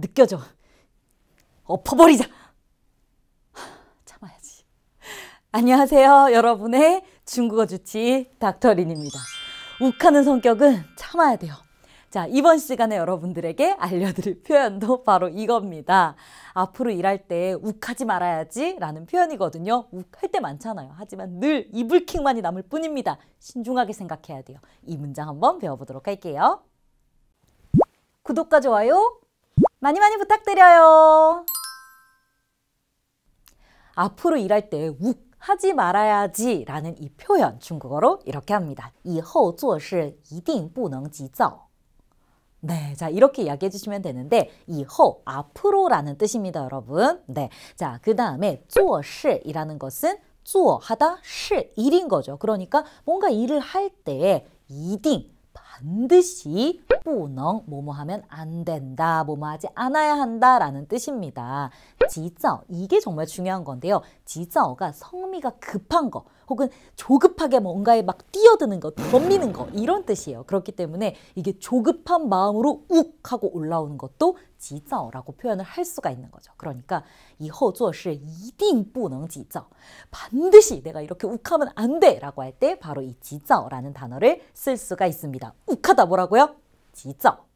느껴져. 엎어버리자. 참아야지. 안녕하세요. 여러분의 중국어 주치 닥터린입니다. 욱하는 성격은 참아야 돼요. 자, 이번 시간에 여러분들에게 알려드릴 표현도 바로 이겁니다. 앞으로 일할 때 욱하지 말아야지 라는 표현이거든요. 욱할 때 많잖아요. 하지만 늘 이불킥만이 남을 뿐입니다. 신중하게 생각해야 돼요. 이 문장 한번 배워보도록 할게요. 구독과 좋아요 많이 많이 부탁드려요. 앞으로 일할 때 욱 하지 말아야지 라는 이 표현 중국어로 이렇게 합니다. 이后做事一定不能急躁. 네, 자 이렇게 이야기해 주시면 되는데 이호 앞으로라는 뜻입니다, 여러분. 네, 자 그 다음에 做事이라는 것은 做하다 是일인 거죠. 그러니까 뭔가 일을 할 때에 이딩 반드시 뿌농 뭐뭐 하면 안 된다, 뭐뭐 하지 않아야 한다라는 뜻입니다. 지저 이게 정말 중요한 건데요. 지저가 성미가 급한 거 혹은 조급하게 뭔가에 막 뛰어드는 거, 덤비는 거 이런 뜻이에요. 그렇기 때문에 이게 조급한 마음으로 욱 하고 올라오는 것도 지저라고 표현을 할 수가 있는 거죠. 그러니까 이허做事 이딩뿌能 지저 반드시 내가 이렇게 욱하면 안 돼라고 할 때 바로 이 지저라는 단어를 쓸 수가 있습니다. 욱하다 뭐라고요? 지적.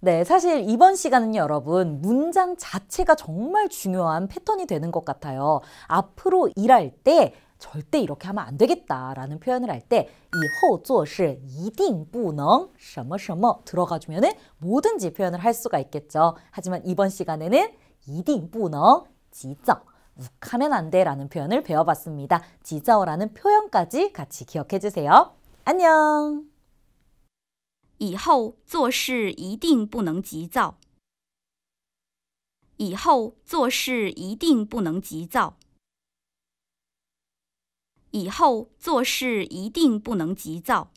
네, 사실 이번 시간은 여러분 문장 자체가 정말 중요한 패턴이 되는 것 같아요. 앞으로 일할 때 절대 이렇게 하면 안 되겠다라는 표현을 할 때 이后做事一定不能什么什么 들어가주면 은 뭐든지 표현을 할 수가 있겠죠. 하지만 이번 시간에는 一定不能 지적 욱하면 안 돼라는 표현을 배워봤습니다. 지저라는 표현까지 같이 기억해 주세요. 안녕! 以后做事一定不能急躁。以后做事一定不能急躁。以后做事一定不能急躁。